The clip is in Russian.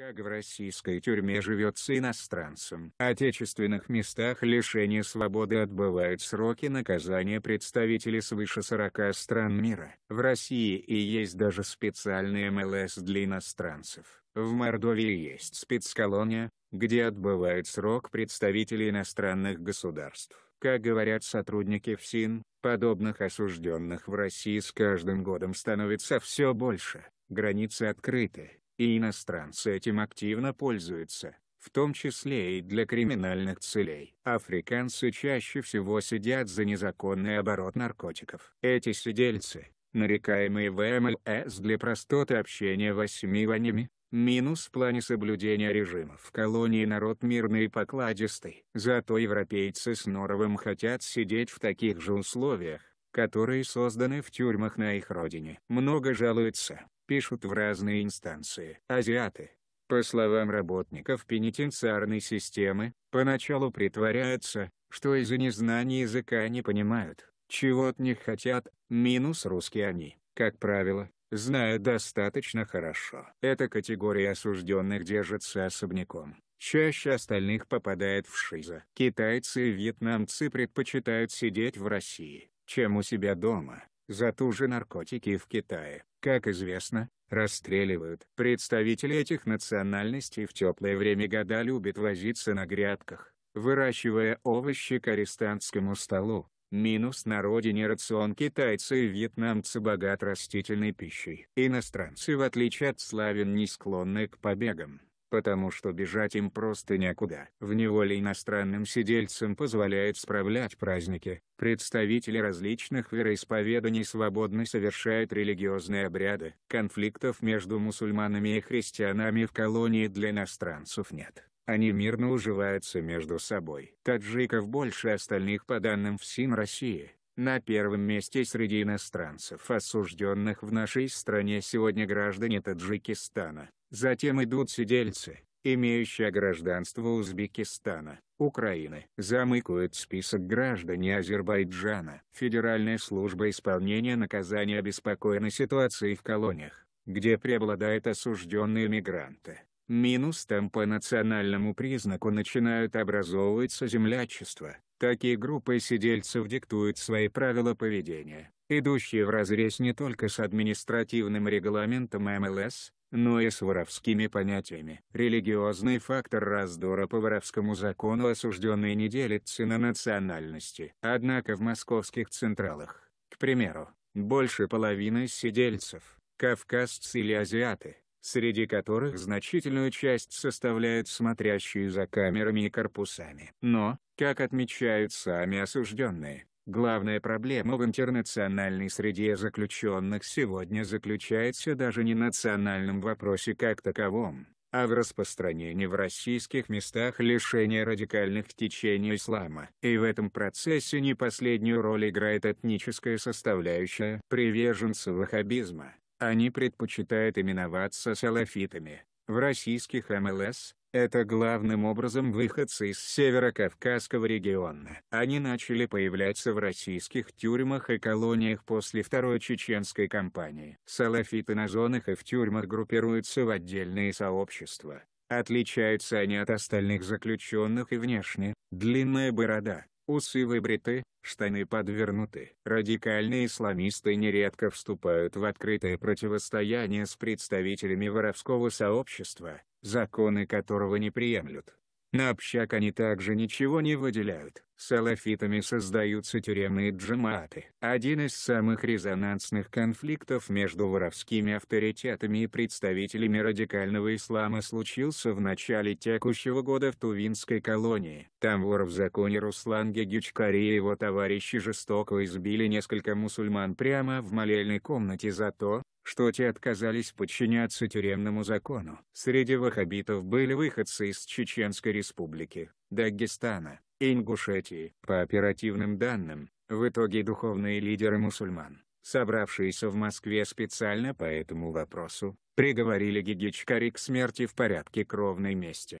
Как в российской тюрьме живется иностранцам? В отечественных местах лишения свободы отбывают сроки наказания представители свыше 40 стран мира. В России и есть даже специальный МЛС для иностранцев. В Мордовии есть спецколония, где отбывают срок представители иностранных государств. Как говорят сотрудники ФСИН, подобных осужденных в России с каждым годом становится все больше, границы открыты и иностранцы этим активно пользуются, в том числе и для криминальных целей. Африканцы чаще всего сидят за незаконный оборот наркотиков. Эти сидельцы, нарекаемые ВМЛС для простоты общения восьми ванями, Минус в плане соблюдения режима в колонии народ мирный и покладистый. Зато европейцы с норовым хотят сидеть в таких же условиях, которые созданы в тюрьмах на их родине. Много жалуются, пишут в разные инстанции. Азиаты, по словам работников пенитенциарной системы, поначалу притворяются, что из-за незнания языка не понимают, чего от них хотят, минус русские они, как правило, знают достаточно хорошо. Эта категория осужденных держится особняком. Чаще остальных попадает в шиза. Китайцы и вьетнамцы предпочитают сидеть в России, чем у себя дома за ту же наркотики в Китае. Как известно, расстреливают. Представители этих национальностей в теплое время года любят возиться на грядках, выращивая овощи к арестантскому столу. Минус на родине рацион китайца и вьетнамцы богат растительной пищей. Иностранцы в отличие от славян не склонны к побегам потому что бежать им просто некуда. В неволе иностранным сидельцам позволяет справлять праздники, представители различных вероисповеданий свободно совершают религиозные обряды. Конфликтов между мусульманами и христианами в колонии для иностранцев нет. Они мирно уживаются между собой. Таджиков больше остальных по данным ФСИН России. На первом месте среди иностранцев осужденных в нашей стране сегодня граждане Таджикистана. Затем идут сидельцы, имеющие гражданство Узбекистана, Украины. Замыкают список граждане Азербайджана. Федеральная служба исполнения наказания обеспокоена ситуацией в колониях, где преобладают осужденные мигранты. Минус там по национальному признаку начинают образовываться землячества. Такие группы сидельцев диктуют свои правила поведения, идущие вразрез не только с административным регламентом МЛС, но и с воровскими понятиями. Религиозный фактор раздора по воровскому закону осужденные не делится на национальности. Однако в московских централах, к примеру, больше половины сидельцев – кавказцы или азиаты, среди которых значительную часть составляют смотрящие за камерами и корпусами. Но, как отмечают сами осужденные, Главная проблема в интернациональной среде заключенных сегодня заключается даже не в национальном вопросе как таковом, а в распространении в российских местах лишения радикальных течений ислама. И в этом процессе не последнюю роль играет этническая составляющая приверженцев ваххабизма. Они предпочитают именоваться салафитами. В российских МЛС это главным образом выходцы из северокавказского региона. Они начали появляться в российских тюрьмах и колониях после Второй Чеченской кампании. Салафиты на зонах и в тюрьмах группируются в отдельные сообщества. Отличаются они от остальных заключенных и внешне. Длинная борода, усы выбриты, штаны подвернуты. Радикальные исламисты нередко вступают в открытое противостояние с представителями воровского сообщества, законы которого не приемлют. На общак они также ничего не выделяют салафитами создаются тюремные джемааты. Один из самых резонансных конфликтов между воровскими авторитетами и представителями радикального ислама случился в начале текущего года в Тувинской колонии. Там вор в законе Руслан Гегючкари и его товарищи жестоко избили несколько мусульман прямо в молельной комнате за то, что те отказались подчиняться тюремному закону. Среди вахабитов были выходцы из Чеченской республики, Дагестана, Ингушетии. По оперативным данным, в итоге духовные лидеры мусульман, собравшиеся в Москве специально по этому вопросу, приговорили Гигичкари к смерти в порядке кровной мести.